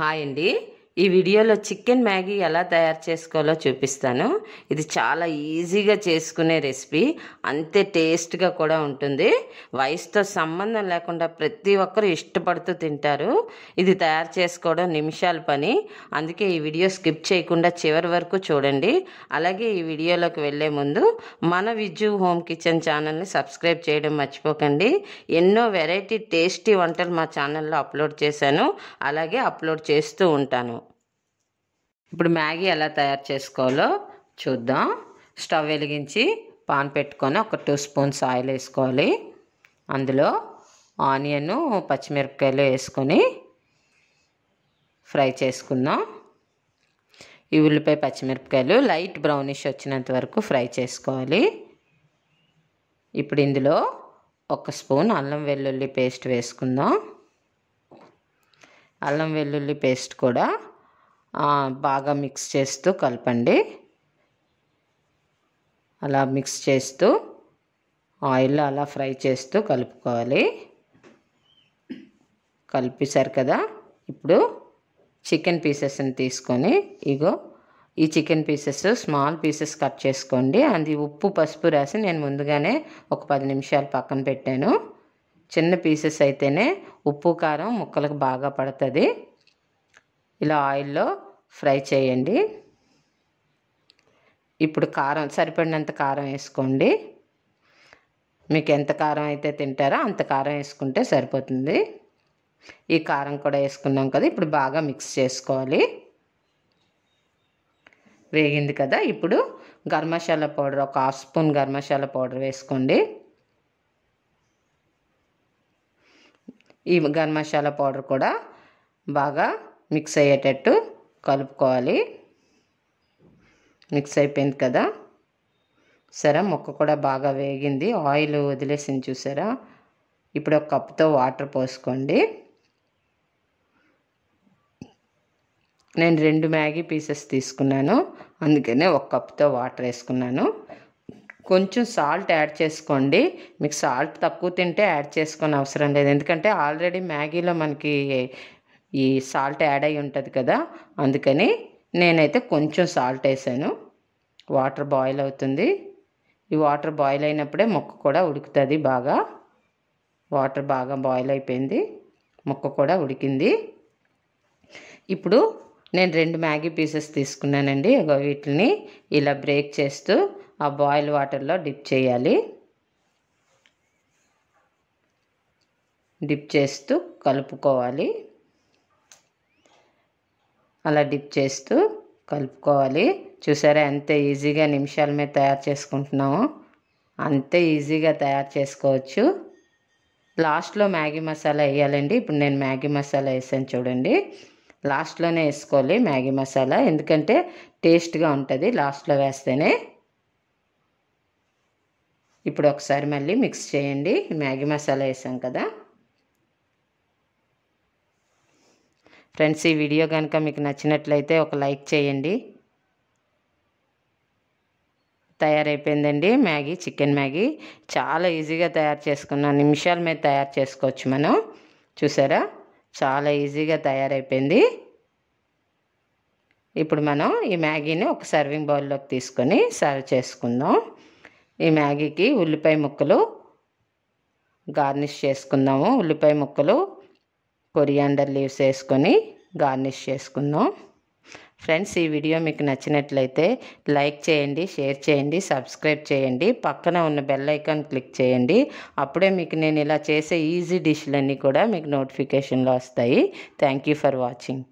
hi అండి ఈ వీడియోలో చికెన్ మ్యాగీ ఎలా తయారు చేసుకోవాలో చూపిస్తాను ఇది చాలా ఈజీగా చేసుకునే రెసిపీ అంతే టేస్ట్గా కూడా ఉంటుంది వయసుతో సంబంధం లేకుండా ప్రతి ఒక్కరు ఇష్టపడుతూ తింటారు ఇది తయారు చేసుకోవడం నిమిషాల పని అందుకే ఈ వీడియో స్కిప్ చేయకుండా చివరి వరకు చూడండి అలాగే ఈ వీడియోలోకి వెళ్ళే ముందు మన విజు హోమ్ కిచెన్ ఛానల్ని సబ్స్క్రైబ్ చేయడం మర్చిపోకండి ఎన్నో వెరైటీ టేస్టీ వంటలు మా ఛానల్లో అప్లోడ్ చేశాను అలాగే అప్లోడ్ చేస్తూ ఉంటాను ఇప్పుడు మ్యాగీ ఎలా తయారు చేసుకోవాలో చూద్దాం స్టవ్ వెలిగించి పాన్ పెట్టుకొని ఒక టూ స్పూన్స్ ఆయిల్ వేసుకోవాలి అందులో ఆనియన్ పచ్చిమిరపకాయలు వేసుకొని ఫ్రై చేసుకుందాం ఈ ఉల్లిపాయ పచ్చిమిరపకాయలు లైట్ బ్రౌనిష్ వచ్చినంత వరకు ఫ్రై చేసుకోవాలి ఇప్పుడు ఇందులో ఒక స్పూన్ అల్లం వెల్లుల్లి పేస్ట్ వేసుకుందాం అల్లం వెల్లుల్లి పేస్ట్ కూడా బాగా మిక్స్ చేస్తూ కలపండి అలా మిక్స్ చేస్తూ ఆయిల్లో అలా ఫ్రై చేస్తూ కలుపుకోవాలి కలిపేశారు కదా ఇప్పుడు చికెన్ పీసెస్ని తీసుకొని ఇగో ఈ chicken pieces small pieces cut చేసుకోండి అది ఉప్పు పసుపు రాసి నేను ముందుగానే ఒక పది నిమిషాలు పక్కన పెట్టాను చిన్న పీసెస్ అయితేనే ఉప్పు కారం ముక్కలకు బాగా పడుతుంది ఇలా ఆయిల్లో ఫ్రై చేయండి ఇప్పుడు కారం సరిపడినంత కారం వేసుకోండి మీకు ఎంత కారం అయితే తింటారో అంత కారం వేసుకుంటే సరిపోతుంది ఈ కారం కూడా వేసుకున్నాం కదా ఇప్పుడు బాగా మిక్స్ చేసుకోవాలి వేగింది కదా ఇప్పుడు గర్మశాల మసాలా పౌడర్ ఒక హాఫ్ స్పూన్ గర్మశాల పౌడర్ వేసుకోండి ఈ గర్మశాల మసాలా పౌడర్ కూడా బాగా మిక్స్ అయ్యేటట్టు కలుపుకోవాలి మిక్స్ అయిపోయింది కదా సరే ముక్క కూడా బాగా వేగింది ఆయిల్ వదిలేసింది చూసారా ఇప్పుడు ఒక కప్తో వాటర్ పోసుకోండి నేను రెండు మ్యాగీ పీసెస్ తీసుకున్నాను అందుకనే ఒక కప్తో వాటర్ వేసుకున్నాను కొంచెం సాల్ట్ యాడ్ చేసుకోండి మీకు సాల్ట్ తక్కువ తింటే యాడ్ చేసుకోని అవసరం లేదు ఎందుకంటే ఆల్రెడీ మ్యాగీలో మనకి ఈ సాల్ట్ యాడ్ అయి ఉంటుంది కదా అందుకని నేనైతే కొంచెం సాల్ట్ వేసాను వాటర్ బాయిల్ అవుతుంది ఈ వాటర్ బాయిల్ అయినప్పుడే మొక్క కూడా ఉడుకుతుంది బాగా వాటర్ బాగా బాయిల్ అయిపోయింది మొక్క కూడా ఉడికింది ఇప్పుడు నేను రెండు మ్యాగీ పీసెస్ తీసుకున్నానండి వీటిని ఇలా బ్రేక్ చేస్తూ ఆ బాయిల్ వాటర్లో డిప్ చేయాలి డిప్ చేస్తూ కలుపుకోవాలి అలా డిప్ చేస్తూ కలుపుకోవాలి చూసారా ఎంత ఈజీగా నిమిషాల మీద తయారు చేసుకుంటున్నాము అంతే ఈజీగా తయారు చేసుకోవచ్చు లాస్ట్లో మ్యాగీ మసాలా వేయాలండి ఇప్పుడు నేను మ్యాగీ మసాలా వేసాను చూడండి లాస్ట్లోనే వేసుకోవాలి మ్యాగీ మసాలా ఎందుకంటే టేస్ట్గా ఉంటుంది లాస్ట్లో వేస్తేనే ఇప్పుడు ఒకసారి మళ్ళీ మిక్స్ చేయండి మ్యాగీ మసాలా వేసాం కదా ఫ్రెండ్స్ ఈ వీడియో కనుక మీకు నచ్చినట్లయితే ఒక లైక్ చేయండి తయారైపోయిందండి మ్యాగీ చికెన్ మ్యాగీ చాలా ఈజీగా తయారు చేసుకున్న నిమిషాల మీద తయారు చేసుకోవచ్చు మనం చూసారా చాలా ఈజీగా తయారైపోయింది ఇప్పుడు మనం ఈ మ్యాగీని ఒక సర్వింగ్ బౌల్లోకి తీసుకొని సర్వ్ చేసుకుందాం ఈ మ్యాగీకి ఉల్లిపాయ ముక్కలు గార్నిష్ చేసుకుందాము ఉల్లిపాయ ముక్కలు కొరియాండర్ లీవ్స్ వేసుకొని గార్నిష్ చేసుకుందాం ఫ్రెండ్స్ ఈ వీడియో మీకు నచ్చినట్లయితే లైక్ చేయండి షేర్ చేయండి సబ్స్క్రైబ్ చేయండి పక్కన ఉన్న బెల్ ఐకాన్ క్లిక్ చేయండి అప్పుడే మీకు నేను ఇలా చేసే ఈజీ డిష్లన్నీ కూడా మీకు నోటిఫికేషన్లో వస్తాయి థ్యాంక్ ఫర్ వాచింగ్